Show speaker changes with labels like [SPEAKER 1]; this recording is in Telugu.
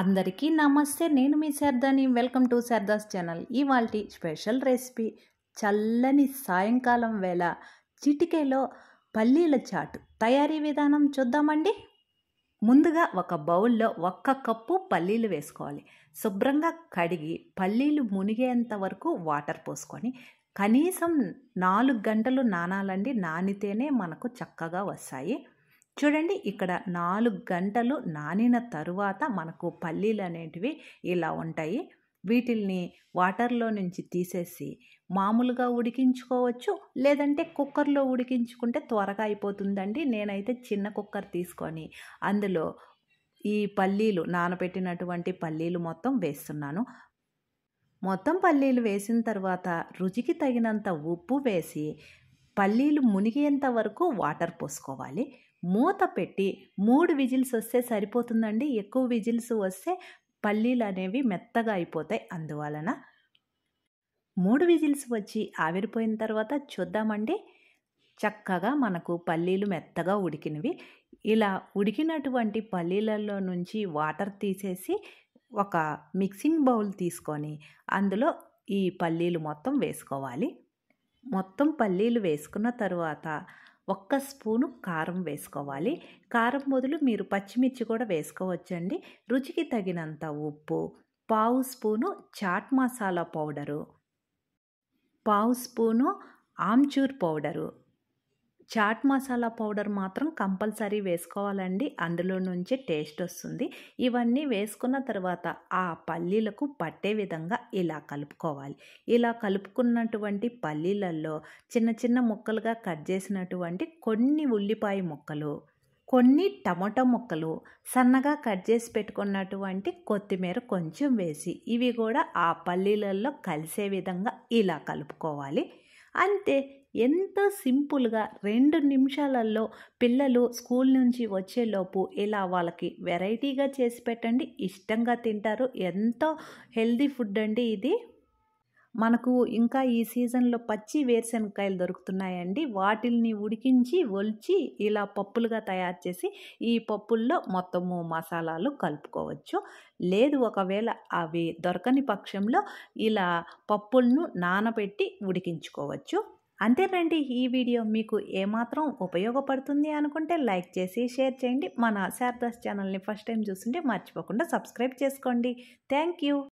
[SPEAKER 1] అందరికీ నమస్తే నేను మీ శారదాని వెల్కమ్ టు శారదాస్ ఛానల్ ఇవాల్టి స్పెషల్ రెసిపీ చల్లని సాయంకాలం వేళ చిటికేలో పల్లీల చాటు తయారీ విధానం చూద్దామండి ముందుగా ఒక బౌల్లో ఒక్క కప్పు పల్లీలు వేసుకోవాలి శుభ్రంగా కడిగి పల్లీలు మునిగేంత వరకు వాటర్ పోసుకొని కనీసం నాలుగు గంటలు నానాలండి నానితేనే మనకు చక్కగా వస్తాయి చూడండి ఇక్కడ నాలుగు గంటలు నానిన తరువాత మనకు పల్లీలు అనేటివి ఇలా ఉంటాయి వీటిల్ని వాటర్లో నుంచి తీసేసి మామూలుగా ఉడికించుకోవచ్చు లేదంటే కుక్కర్లో ఉడికించుకుంటే త్వరగా అయిపోతుందండి నేనైతే చిన్న కుక్కర్ తీసుకొని అందులో ఈ పల్లీలు నానబెట్టినటువంటి పల్లీలు మొత్తం వేస్తున్నాను మొత్తం పల్లీలు వేసిన తర్వాత రుచికి తగినంత ఉప్పు వేసి పల్లీలు మునిగేంత వరకు వాటర్ పోసుకోవాలి మూత పెట్టి మూడు విజిల్స్ వస్తే సరిపోతుందండి ఎక్కువ విజిల్స్ వస్తే పల్లీలు అనేవి మెత్తగా అయిపోతాయి అందువలన మూడు విజిల్స్ వచ్చి ఆవిరిపోయిన తర్వాత చూద్దామండి చక్కగా మనకు పల్లీలు మెత్తగా ఉడికినవి ఇలా ఉడికినటువంటి పల్లీలలో నుంచి వాటర్ తీసేసి ఒక మిక్సింగ్ బౌల్ తీసుకొని అందులో ఈ పల్లీలు మొత్తం వేసుకోవాలి మొత్తం పల్లీలు వేసుకున్న తర్వాత ఒక్క స్పూను కారం వేసుకోవాలి కారం బదులు మీరు పచ్చిమిర్చి కూడా వేసుకోవచ్చండి రుచికి తగినంత ఉప్పు పావు స్పూను చాట్ మసాలా పౌడరు పావు spoon amchur powder chaat masala powder మాత్రం కంపల్సరీ వేసుకోవాలండి అందులో నుంచి టేస్ట్ వస్తుంది ఇవన్నీ వేసుకున్న తర్వాత ఆ పల్లీలకు పట్టే విధంగా ఇలా కలుపుకోవాలి ఇలా కలుపుకున్నటువంటి పల్లీలలో చిన్న చిన్న ముక్కలుగా కట్ చేసినటువంటి కొన్ని ఉల్లిపాయ ముక్కలు కొన్ని టమాటో ముక్కలు సన్నగా కట్ చేసి పెట్టుకున్నటువంటి కొత్తిమీర కొంచెం వేసి ఇవి కూడా ఆ పల్లీలలో కలిసే విధంగా ఇలా కలుపుకోవాలి అంతే ఎంతో సింపుల్గా రెండు నిమిషాలలో పిల్లలు స్కూల్ నుంచి వచ్చేలోపు ఇలా వాళ్ళకి వెరైటీగా చేసి పెట్టండి ఇష్టంగా తింటారు ఎంతో హెల్దీ ఫుడ్ అండి ఇది మనకు ఇంకా ఈ సీజన్లో పచ్చి వేరుశనగకాయలు దొరుకుతున్నాయండి వాటిల్ని ఉడికించి ఒలిచి ఇలా పప్పులుగా తయారు చేసి ఈ పప్పుల్లో మొత్తము మసాలాలు కలుపుకోవచ్చు లేదు ఒకవేళ అవి దొరకని పక్షంలో ఇలా పప్పులను నానబెట్టి ఉడికించుకోవచ్చు అంతేనండి ఈ వీడియో మీకు ఏమాత్రం ఉపయోగపడుతుంది అనుకుంటే లైక్ చేసి షేర్ చేయండి మన శారదాస్ ఛానల్ని ఫస్ట్ టైం చూస్తుంటే మర్చిపోకుండా సబ్స్క్రైబ్ చేసుకోండి థ్యాంక్ యూ